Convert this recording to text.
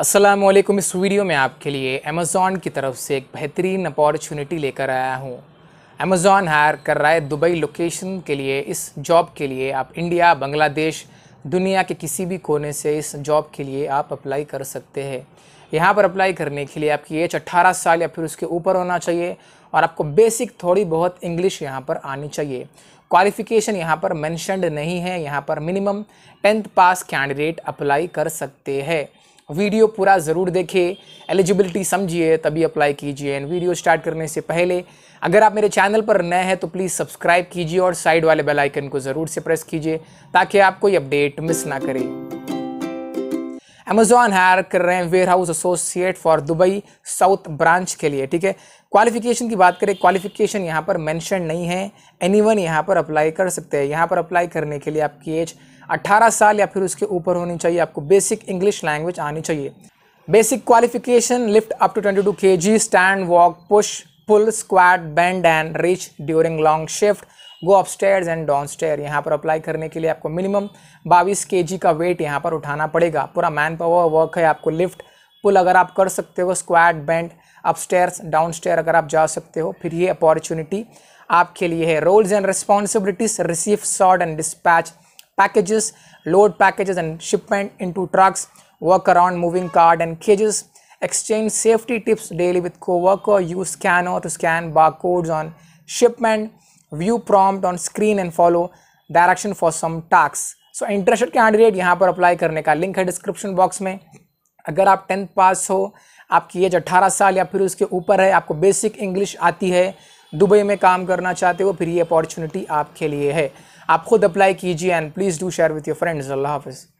असलम इस वीडियो में आपके लिए अमेज़ॉन की तरफ से एक बेहतरीन अपॉर्चुनिटी लेकर आया हूँ अमेज़ॉन हायर कर रहा है दुबई लोकेशन के लिए इस जॉब के लिए आप इंडिया बांग्लादेश दुनिया के किसी भी कोने से इस जॉब के लिए आप अप्लाई कर सकते हैं यहाँ पर अप्लाई करने के लिए आपकी एज 18 साल या फिर उसके ऊपर होना चाहिए और आपको बेसिक थोड़ी बहुत इंग्लिश यहाँ पर आनी चाहिए क्वालिफ़िकेशन यहाँ पर मैंशनड नहीं है यहाँ पर minimum tenth pass candidate apply कर सकते हैं वीडियो पूरा ज़रूर देखिए एलिजिबिलिटी समझिए तभी अप्लाई कीजिए एंड वीडियो स्टार्ट करने से पहले अगर आप मेरे चैनल पर नए हैं तो प्लीज़ सब्सक्राइब कीजिए और साइड वाले बेल आइकन को ज़रूर से प्रेस कीजिए ताकि आप कोई अपडेट मिस ना करें अमेजोन हायर कर रहे हैं warehouse associate for Dubai south branch के लिए ठीक है क्वालिफिकेशन की बात करें क्वालिफिकेशन यहाँ पर मेंशन नहीं है एनीवन यहाँ पर अप्लाई कर सकते हैं यहाँ पर अप्लाई करने के लिए आपकी एज 18 साल या फिर उसके ऊपर होनी चाहिए आपको बेसिक इंग्लिश लैंग्वेज आनी चाहिए basic qualification lift up to 22 to K G stand walk push pull squat bend and reach during long shift go upstairs and down stair यहाँ पर अप्लाई करने के लिए आपको मिनिमम बाईस के का वेट यहाँ पर उठाना पड़ेगा पूरा मैन पावर वर्क है आपको लिफ्ट पुल अगर आप कर सकते हो squat bend upstairs down stair अगर आप जा सकते हो फिर ये अपॉर्चुनिटी आपके लिए है roles and responsibilities receive sort and dispatch packages packages, load packages and shipment into trucks, work around moving cart and cages, exchange safety tips daily with co-worker, use to scan scan codes on shipment view prompt on screen and follow direction for some task so interested candidate यहाँ पर apply करने का link है description box में अगर आप tenth pass हो आपकी एज अट्ठारह साल या फिर उसके ऊपर है आपको बेसिक इंग्लिश आती है दुबई में काम करना चाहते हो फिर ये अपॉर्चुनिटी आपके लिए है आप खुद अप्लाई कीजिए and please do share with your friends अल्लाह हाफिज़